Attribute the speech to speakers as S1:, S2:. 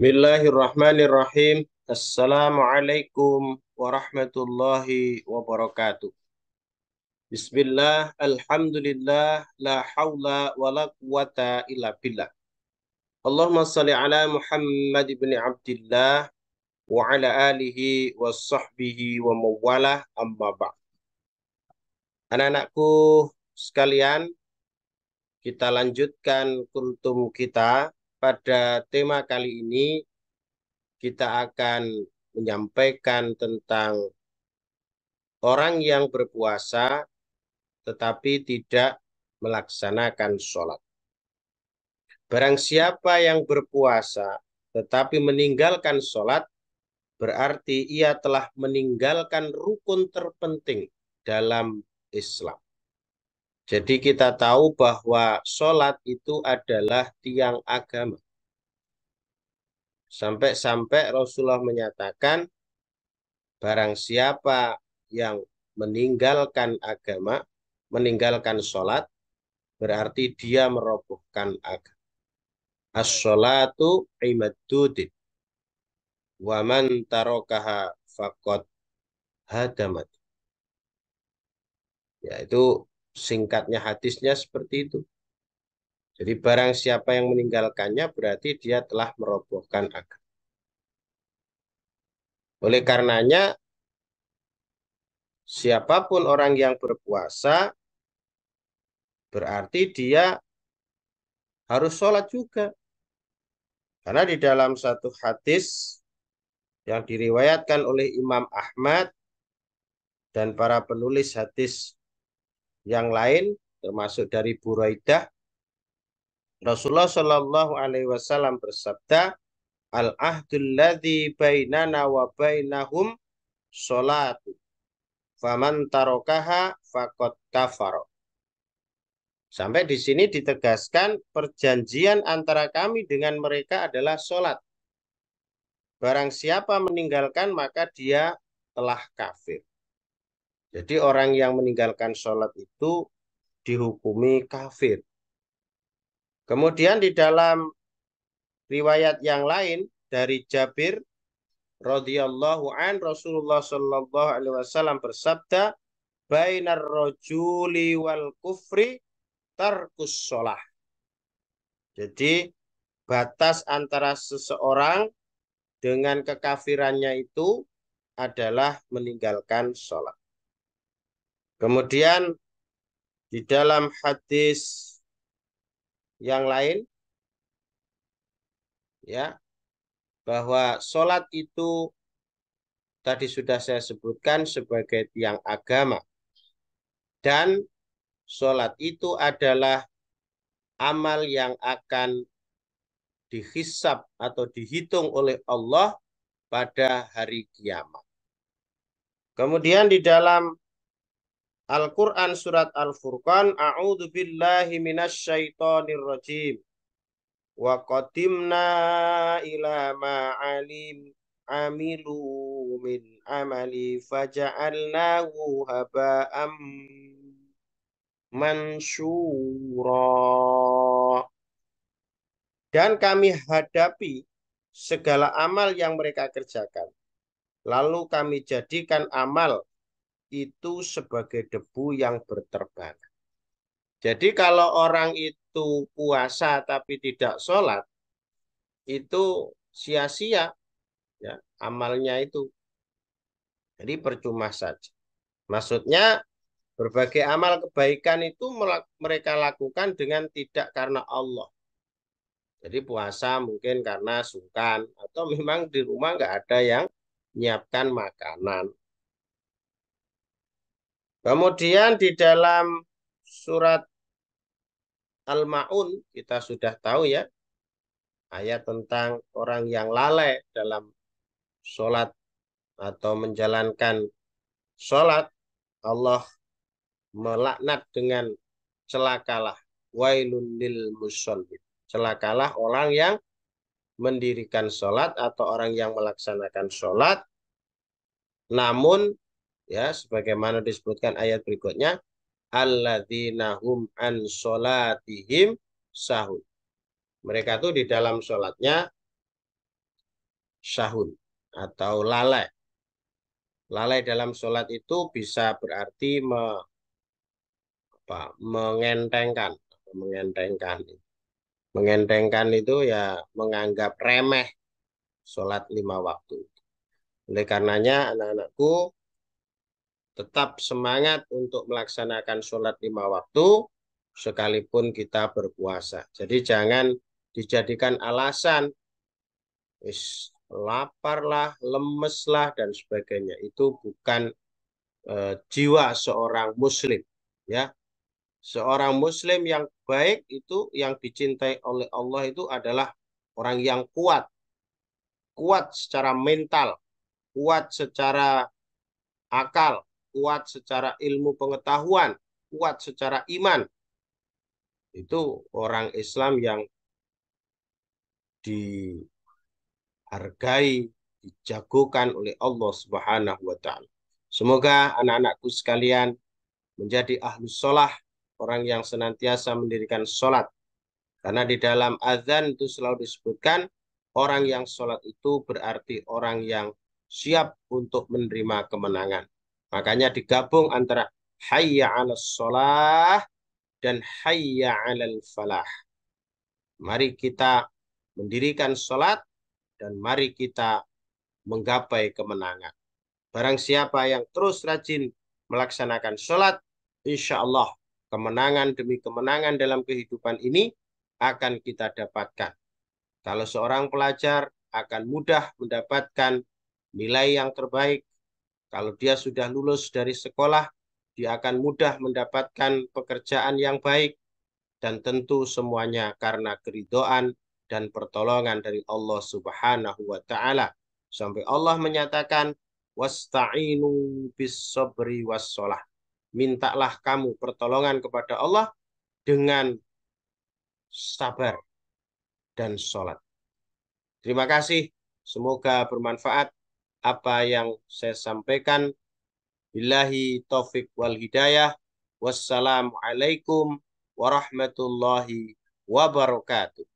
S1: Bismillahirrahmanirrahim. Assalamualaikum warahmatullahi wabarakatuh. Bismillah, alhamdulillah, la hawla wa la quwata illa billah. Allahumma salli ala Muhammad ibn Abdullah wa ala alihi wa sahbihi wa mawalah amma ba'd. Anak-anakku sekalian, kita lanjutkan kultum kita pada tema kali ini kita akan menyampaikan tentang orang yang berpuasa tetapi tidak melaksanakan sholat. Barang siapa yang berpuasa tetapi meninggalkan sholat, berarti ia telah meninggalkan rukun terpenting dalam Islam. Jadi kita tahu bahwa sholat itu adalah tiang agama. Sampai-sampai Rasulullah menyatakan, barang siapa yang meninggalkan agama, meninggalkan sholat, berarti dia merobohkan agama. As-sholatu imaddudin. Wa man tarokaha fakot hadamat. Yaitu singkatnya hadisnya seperti itu. Jadi barang siapa yang meninggalkannya berarti dia telah merobohkan agama. Oleh karenanya siapapun orang yang berpuasa berarti dia harus sholat juga. Karena di dalam satu hadis yang diriwayatkan oleh Imam Ahmad dan para penulis hadis yang lain termasuk dari Buraida Rasulullah Shallallahu alaihi wasallam bersabda al ahdul ladhi bainana wa bainahum sholatu faman tarokaha fakot kafaro Sampai di sini ditegaskan perjanjian antara kami dengan mereka adalah sholat. Barang siapa meninggalkan maka dia telah kafir. Jadi orang yang meninggalkan sholat itu dihukumi kafir. Kemudian di dalam riwayat yang lain dari Jabir radhiyallahu an Rasulullah shallallahu alaihi wasallam bersabda bainar rajuli wal kufri tarkus sholat. Jadi batas antara seseorang dengan kekafirannya itu adalah meninggalkan sholat. Kemudian di dalam hadis yang lain ya bahwa sholat itu tadi sudah saya sebutkan sebagai tiang agama dan sholat itu adalah amal yang akan dihisap atau dihitung oleh Allah pada hari kiamat. Kemudian di dalam Al-Quran Surat Al-Furqan A'udhu billahi Syaitanir rajim Wa qatimna ila ma'alim amilu min amali faja'alnahu haba'am mansura dan kami hadapi segala amal yang mereka kerjakan lalu kami jadikan amal itu sebagai debu yang berterbangan. Jadi kalau orang itu puasa tapi tidak sholat, itu sia-sia ya, amalnya itu. Jadi percuma saja. Maksudnya berbagai amal kebaikan itu mereka lakukan dengan tidak karena Allah. Jadi puasa mungkin karena sungkan atau memang di rumah nggak ada yang menyiapkan makanan Kemudian di dalam surat Al-Maun kita sudah tahu ya ayat tentang orang yang lalai dalam sholat atau menjalankan sholat Allah melaknat dengan celakalah wailun lil musallin celakalah orang yang mendirikan sholat atau orang yang melaksanakan sholat namun ya sebagaimana disebutkan ayat berikutnya alladzina hum an sholatihim sahun mereka tuh di dalam sholatnya sahun atau lalai lalai dalam sholat itu bisa berarti me, apa, mengentengkan mengentengkan mengentengkan itu ya menganggap remeh sholat lima waktu oleh karenanya anak-anakku tetap semangat untuk melaksanakan sholat lima waktu sekalipun kita berpuasa. Jadi jangan dijadikan alasan is laparlah, lemeslah dan sebagainya. Itu bukan e, jiwa seorang muslim, ya. Seorang muslim yang baik itu yang dicintai oleh Allah itu adalah orang yang kuat. Kuat secara mental, kuat secara akal, kuat secara ilmu pengetahuan, kuat secara iman. Itu orang Islam yang dihargai, dijagokan oleh Allah Subhanahu wa taala. Semoga anak-anakku sekalian menjadi ahli sholah, orang yang senantiasa mendirikan sholat. Karena di dalam azan itu selalu disebutkan, orang yang sholat itu berarti orang yang siap untuk menerima kemenangan. Makanya digabung antara hayya 'alas sholah dan hayya 'ala falah. Mari kita mendirikan salat dan mari kita menggapai kemenangan. Barang siapa yang terus rajin melaksanakan salat, insya Allah kemenangan demi kemenangan dalam kehidupan ini akan kita dapatkan. Kalau seorang pelajar akan mudah mendapatkan nilai yang terbaik kalau dia sudah lulus dari sekolah, dia akan mudah mendapatkan pekerjaan yang baik dan tentu semuanya karena keridoan dan pertolongan dari Allah Subhanahu wa taala. Sampai Allah menyatakan wasta'inu bis sabri was sholah. Mintalah kamu pertolongan kepada Allah dengan sabar dan sholat. Terima kasih. Semoga bermanfaat apa yang saya sampaikan. Billahi taufik wal hidayah. Wassalamualaikum warahmatullahi wabarakatuh.